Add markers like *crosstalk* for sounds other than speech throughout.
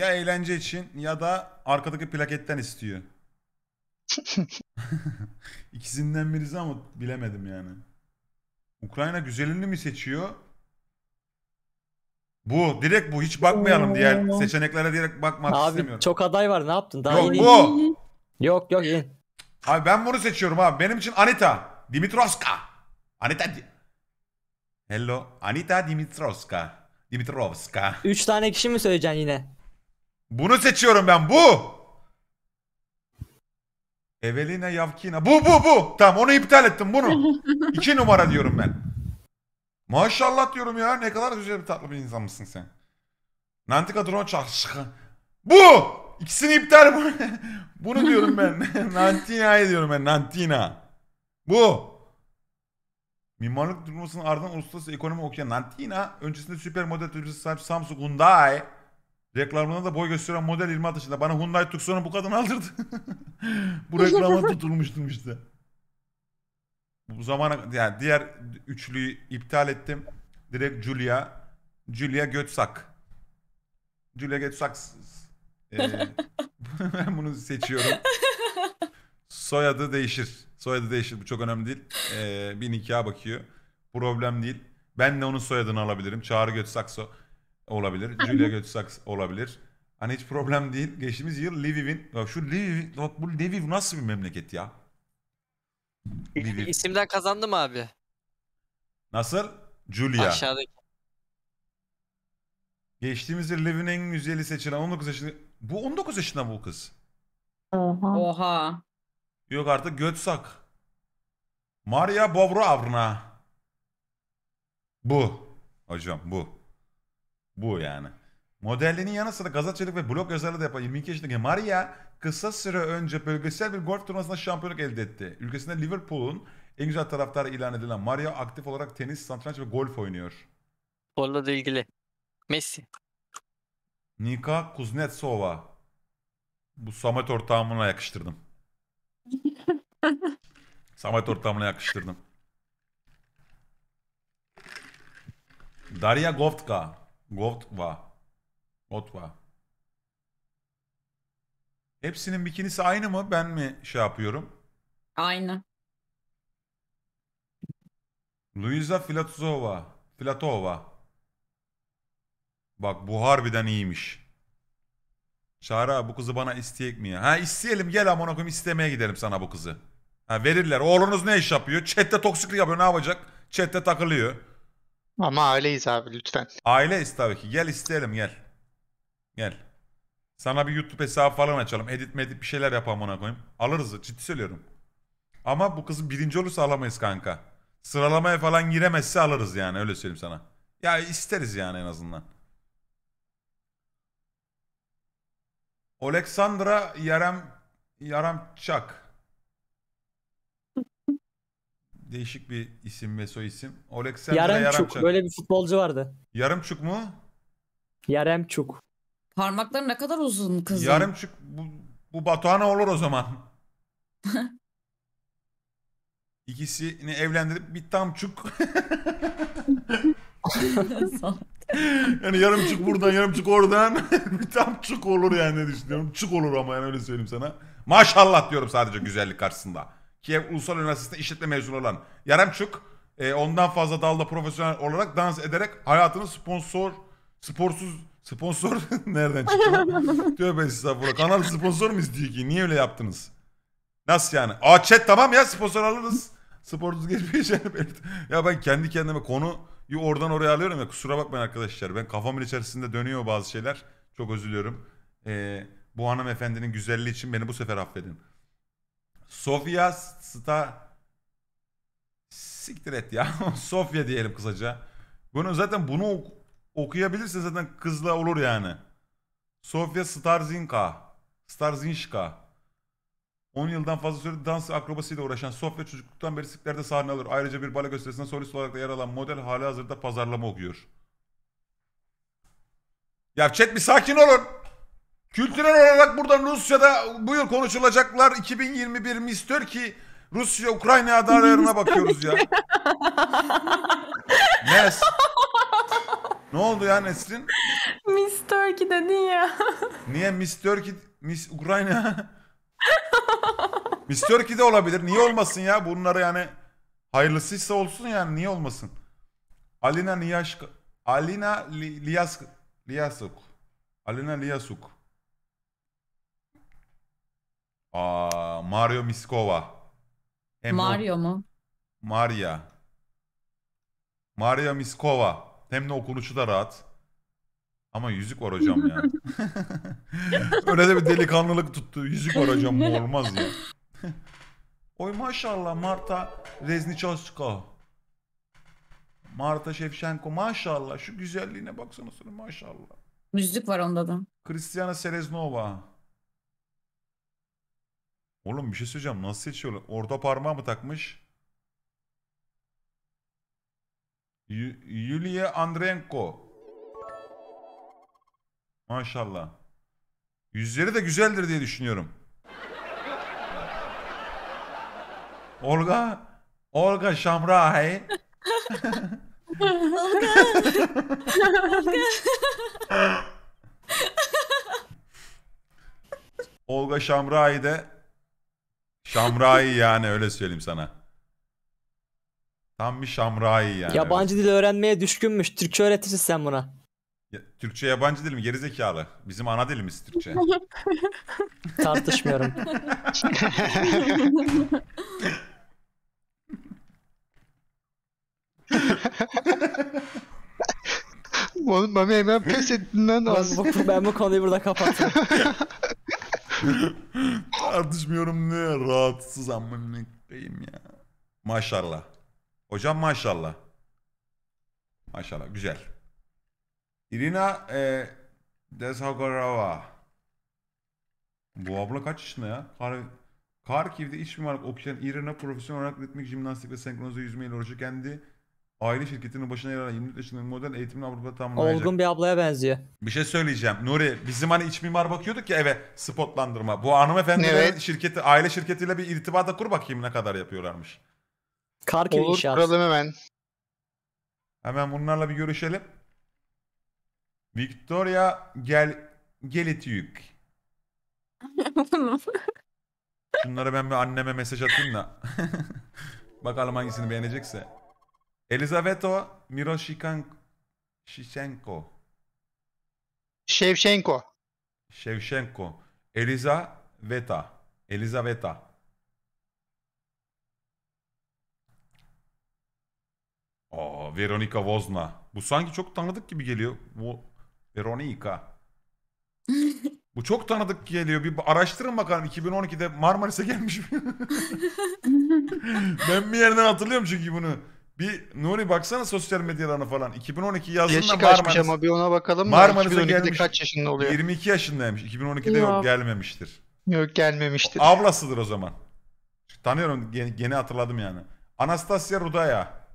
Ya eğlence için ya da arkadaki plaketten istiyor. *laughs* İkisinden birisi ama bilemedim yani. Ukrayna güzelini mi seçiyor? Bu direkt bu hiç bakmayalım diğer seçeneklere direkt bakmak abi, istemiyorum. Abi çok aday var ne yaptın? Daha yok yeni... bu. Yok yok yeni. Abi ben bunu seçiyorum abi. Benim için Anita Dimitroska. Anita Hello Anita Dimitroska. Dimitrovska. Üç tane kişi mi söyleyeceksin yine? Bunu seçiyorum ben. Bu. Evelina Yavkina. Bu bu bu. Tamam onu iptal ettim bunu. *laughs* İki numara diyorum ben. Maşallah diyorum ya. Ne kadar güzel bir tatlı bir insan mısın sen. Nantika drone çarşıkı. Bu. İkisini iptal bu. *laughs* bunu diyorum ben. *laughs* Nantina'yı diyorum ben. Nantina. Bu. Mimarlık durmasının ardından uluslararası ekonomi okuyan Nantina öncesinde süper model sahip Samsung Hyundai Reklamına da boy gösteren model 26 yaşında. Bana Hyundai Tucson'u bu kadın aldırdı. *laughs* bu reklama tutulmuştum işte. Bu zamana yani diğer üçlüyü iptal ettim. Direkt Julia. Julia Götsak. Julia Götsak. Ee, *laughs* ben bunu seçiyorum. Soyadı değişir. Soyadı değişir. Bu çok önemli değil. Ee, bir nikaha bakıyor. Problem değil. Ben de onun soyadını alabilirim. Çağrı Götsakso olabilir. Julia Götz olabilir. Hani hiç problem değil. Geçtiğimiz yıl Lviv'in ya şu Lviv bak bu Lviv nasıl bir memleket ya? Lviv. İsimden kazandım abi. Nasıl? Julia. Aşağıdaki. Geçtiğimiz yıl Lviv'in en güzeli seçilen 19 yaşında. Bu 19 yaşında bu kız. Oha. Oha. Yok artık Götsak. Maria Bobrovna. Bu. Hocam bu. Bu yani. Modelliğinin yanı sıra gazetecilik ve blog yazarlığı da yapan 22 yaşındaki Maria kısa süre önce bölgesel bir golf turnuvasında şampiyonluk elde etti. Ülkesinde Liverpool'un en güzel taraftarı ilan edilen Maria aktif olarak tenis, satranç ve golf oynuyor. Sporla da ilgili. Messi. Nika Kuznetsova. Bu Samet ortağımına yakıştırdım. *laughs* Samet ortağımına yakıştırdım. Daria Govtka. Gotva. Gotva. Hepsinin bikinisi aynı mı? Ben mi şey yapıyorum? Aynı. Luisa Filatova. Filatova. Bak bu harbiden iyiymiş. Çağrı bu kızı bana isteyek mi ya? Ha isteyelim gel amına koyayım istemeye gidelim sana bu kızı. Ha verirler. Oğlunuz ne iş yapıyor? Chat'te toksiklik yapıyor. Ne yapacak? Chat'te takılıyor. Ama aileyiz abi lütfen. Aileyiz tabii ki. Gel isteyelim gel. Gel. Sana bir YouTube hesabı falan açalım. Edit medit bir şeyler yapalım ona koyayım. Alırız ciddi söylüyorum. Ama bu kızın birinci olursa alamayız kanka. Sıralamaya falan giremezse alırız yani öyle söyleyeyim sana. Ya isteriz yani en azından. Oleksandra Yaram Yaramçak değişik bir isim ve soy isim. Oleksandr Yaremçuk. Yaremçuk. Böyle bir futbolcu vardı. Yarımçuk mu? Yaremçuk. Parmakları ne kadar uzun kızım? Yarımçuk bu, bu Batuhan'a olur o zaman. *laughs* İkisini evlendirip bir tamçuk. *laughs* yani yarımçuk buradan yarımçuk oradan *laughs* bir tamçuk olur yani düşünüyorum. Çuk olur ama yani öyle söyleyeyim sana. Maşallah diyorum sadece güzellik karşısında. Kiev Ulusal Üniversitesi'nde işletme mezunu olan Yaremçuk e, ondan fazla dalda profesyonel olarak dans ederek hayatını sponsor sporsuz sponsor *laughs* nereden çıktı? *laughs* Tövbe estağfurullah. Kanal sponsor mu istiyor ki? Niye öyle yaptınız? Nasıl yani? Aa chat tamam ya sponsor alırız. Sporsuz geçmeyeceğim. *laughs* ya ben kendi kendime konuyu oradan oraya alıyorum ya kusura bakmayın arkadaşlar. Ben kafamın içerisinde dönüyor bazı şeyler. Çok özür Ee, bu hanımefendinin güzelliği için beni bu sefer affedin. Sofia Sta siktir et ya. *laughs* Sofya diyelim kısaca. Bunu zaten bunu ok- okuyabilirse zaten kızla olur yani. Sofya Starzinka. Starzinşka. 10 yıldan fazla süredir dans akrobasiyle uğraşan Sofya çocukluktan beri siklerde sahne alır. Ayrıca bir bale gösterisinde solist olarak da yer alan model hali hazırda pazarlama okuyor. Ya chat bir sakin olun. Kültürel olarak buradan Rusya'da bu yıl konuşulacaklar 2021 Miss Turkey Rusya Ukrayna adaylarına bakıyoruz ya. Yes. *laughs* Ne oldu ya Nesrin? Miss Turkey dedin ya. Niye Miss Turkey Miss Ukrayna? Miss Turkey de olabilir. Niye olmasın ya? Bunları yani hayırlısıysa olsun yani niye olmasın? Alina Niyaşk Alina Liyask Liyasuk Alina Liyasuk Aa, Mario Miskova. Hem Mario mu? Maria. Maria Miskova. Hem de okunuşu da rahat. Ama yüzük var hocam ya. *laughs* Öyle de bir delikanlılık tuttu. Yüzük var hocam bu olmaz ya. Oy maşallah Marta Reznichowska. Marta Şevşenko maşallah şu güzelliğine baksana sonra maşallah. Müzik var onda da. Cristiana Sereznova. Oğlum bir şey söyleyeceğim. Nasıl seçiyorlar? Orta parmağı mı takmış? Yulia Andrenko. Maşallah. Yüzleri de güzeldir diye düşünüyorum. Olga Olga Şamrahi. Olga. Olga. Olga Şamrahi de Şamrai yani öyle söyleyeyim sana. Tam bir şamrai yani. Yabancı dil öğrenmeye düşkünmüş. Türkçe öğretirsin sen buna. Ya, Türkçe yabancı dil mi? Gerizekalı. Bizim ana dilimiz Türkçe. *laughs* Tartışmıyorum. *laughs* Oğlum bana hemen pes ettiğinden lazım. Ben bu konuyu burada kapattım. *laughs* Tartışmıyorum ne rahatsız amına koyayım ya. Maşallah. Hocam maşallah. Maşallah güzel. Irina e, Desagorova. Bu abla kaç yaşında ya? Kar Karkiv'de iç mimarlık okuyan Irina profesyonel olarak ritmik jimnastik ve senkronize yüzmeyle uğraşıyor. Kendi Aile şirketinin başına yer alan 23 yaşındaki model eğitimini Avrupa'da tamamlayacak. Olgun bir ablaya benziyor. Bir şey söyleyeceğim. Nuri bizim hani iç mimar bakıyorduk ya eve spotlandırma. Bu hanımefendilerin Evet. şirketi aile şirketiyle bir irtibata kur bakayım ne kadar yapıyorlarmış. Karkül Olur inşaat. kuralım hemen. Hemen bunlarla bir görüşelim. Victoria gel Gelityük. *laughs* Şunlara ben bir anneme mesaj atayım da. *laughs* Bakalım hangisini beğenecekse. Elizaveto Miroshichenko. Şevşenko. Shevchenko, Eliza Veta. Eliza Veta. Aa, Veronika Vozna. Bu sanki çok tanıdık gibi geliyor. Bu Veronika. *laughs* Bu çok tanıdık geliyor. Bir araştırın bakalım 2012'de Marmaris'e gelmiş mi? *laughs* ben bir yerden hatırlıyorum çünkü bunu. Bir Nuri baksana sosyal medyalarına falan. 2012 yazında Yaşı kaçmış Marmaris. ama bir ona bakalım. mı? Marmaris'e 2012'de gelmiş. kaç yaşında oluyor? 22 yaşındaymış. 2012'de yok gelmemiştir. Yok gelmemiştir. Ablasıdır o zaman. Tanıyorum gene gene hatırladım yani. Anastasia Rudaya.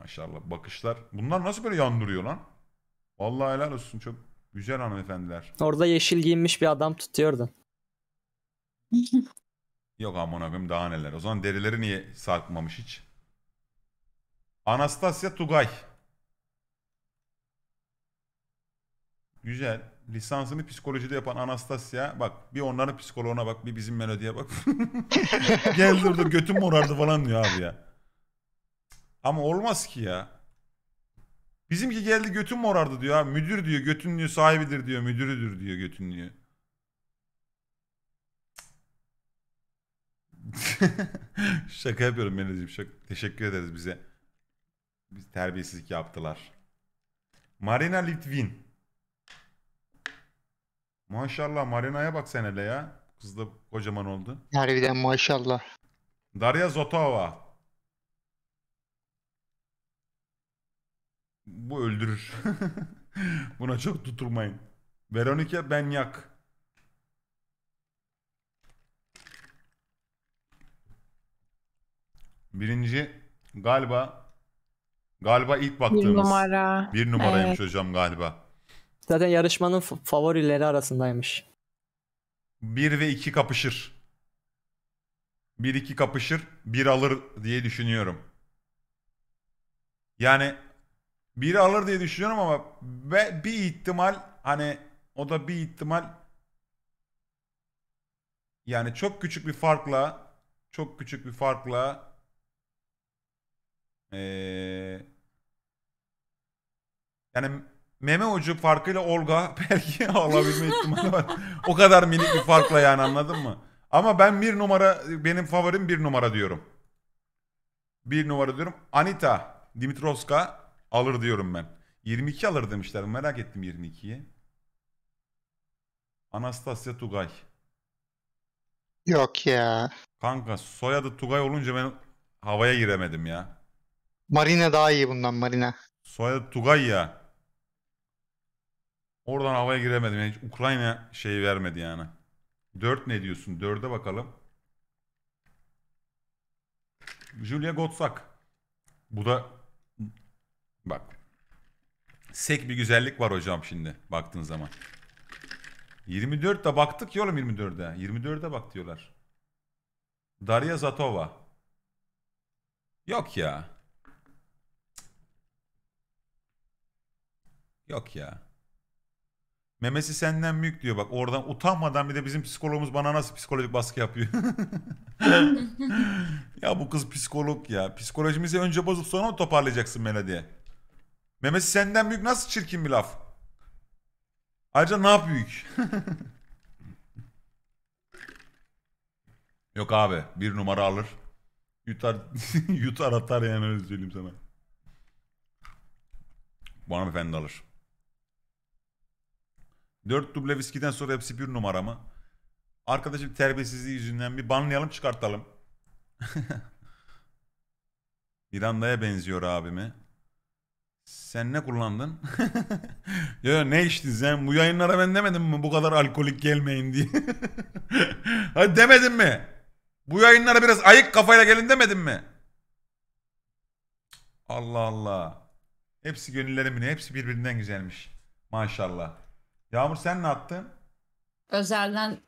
Maşallah bakışlar. Bunlar nasıl böyle yandırıyor lan? Vallahi helal olsun çok güzel hanımefendiler. Orada yeşil giyinmiş bir adam tutuyordu. Yok aman abim daha neler. O zaman derileri niye sarkmamış hiç? Anastasya Tugay. Güzel. Lisansını psikolojide yapan Anastasya. Bak bir onların psikoloğuna bak bir bizim melodiye bak. *laughs* Gel dur dur götüm morardı falan diyor abi ya. Ama olmaz ki ya. Bizimki geldi götüm morardı diyor abi. Müdür diyor götün diyor sahibidir diyor müdürüdür diyor götün diyor. *laughs* şaka yapıyorum Melodi'ciğim şaka. Teşekkür ederiz bize. Biz terbiyesizlik yaptılar. Marina Litvin. Maşallah Marina'ya bak sen hele ya. Kız da kocaman oldu. Harbiden maşallah. Darya Zotova. Bu öldürür. *laughs* Buna çok tuturmayın. Veronica Benyak. Birinci galiba Galiba ilk baktığımız. Bir numara. Bir numaraymış evet. hocam galiba. Zaten yarışmanın favorileri arasındaymış. Bir ve iki kapışır. Bir iki kapışır, bir alır diye düşünüyorum. Yani biri alır diye düşünüyorum ama ve bir ihtimal hani o da bir ihtimal yani çok küçük bir farkla çok küçük bir farkla ee, yani meme ucu farkıyla Olga *laughs* belki alabilme ihtimali var. o kadar minik bir farkla yani anladın mı? Ama ben bir numara benim favorim bir numara diyorum. Bir numara diyorum. Anita Dimitrovska alır diyorum ben. 22 alır demişler. Merak ettim 22'yi. Anastasya Tugay. Yok ya. Kanka soyadı Tugay olunca ben havaya giremedim ya. Marina daha iyi bundan Marina. Soyadı Tugay ya. Oradan havaya giremedim. Yani hiç Ukrayna şey vermedi yani. 4 ne diyorsun? 4'e bakalım. Julia Gottsak. Bu da bak. Sek bir güzellik var hocam şimdi baktığın zaman. 24'te baktık ya oğlum 24'e. 24'e bak diyorlar. Darya Zatova. Yok ya. Yok ya. Memesi senden büyük diyor bak oradan utanmadan bir de bizim psikologumuz bana nasıl psikolojik baskı yapıyor. *laughs* ya bu kız psikolog ya. Psikolojimizi önce bozup sonra mı toparlayacaksın Melodi'ye? Memesi senden büyük nasıl çirkin bir laf? Ayrıca ne büyük? *laughs* Yok abi bir numara alır. Yutar, *laughs* yutar atar yani öyle söyleyeyim sana. Bu hanımefendi alır. 4 duble viskiden sonra hepsi bir numara mı? Arkadaşım terbiyesizliği yüzünden bir banlayalım çıkartalım. Miranda'ya *laughs* benziyor abimi. Sen ne kullandın? *laughs* ya ne içtin sen? Bu yayınlara ben demedim mi bu kadar alkolik gelmeyin diye? *laughs* Hadi demedim mi? Bu yayınlara biraz ayık kafayla gelin demedim mi? Allah Allah. Hepsi gönüllerimin hepsi birbirinden güzelmiş. Maşallah. Yağmur sen ne attın? Özelden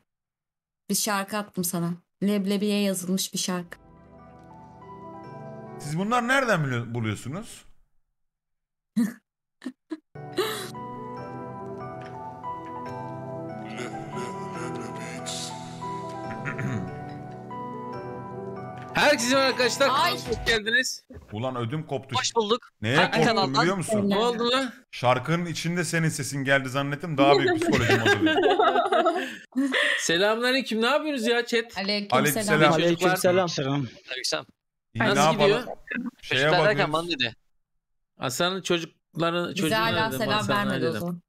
bir şarkı attım sana. Leblebiye yazılmış bir şarkı. Siz bunlar nereden buluyorsunuz? *laughs* Herkese merhaba arkadaşlar. Hoş geldiniz. Ulan ödüm koptu. Hoş bulduk. Neye Hangi biliyor musun? Ne oldu lan? Şarkının içinde senin sesin geldi zannettim. Daha büyük bir psikolojim bozuldu. *laughs* kim? Ne yapıyorsunuz ya chat? Aleyküm, Aleykümselam. selam. Aleyküm selam. Selam. Aleyküm. İyi, Nasıl gidiyor? yapalım? Şeye Çocuklar dedi. Hasan'ın çocukların Bize çocuğuna selam vermedi o zaman.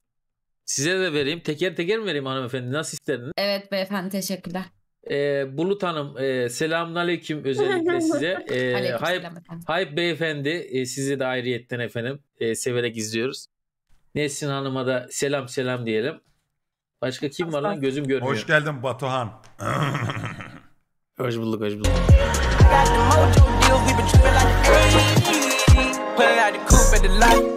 Size de vereyim. Teker teker mi vereyim hanımefendi? Nasıl istediniz? Evet beyefendi teşekkürler. E, Bulut Hanım e, selamun özellikle size. *laughs* E, Hayp, Hayp Beyefendi e, sizi de ayrıyetten efendim e, severek izliyoruz. Nesrin Hanım'a da selam selam diyelim. Başka kim var lan gözüm görmüyor. Hoş geldin Batuhan. *laughs* hoş bulduk hoş bulduk.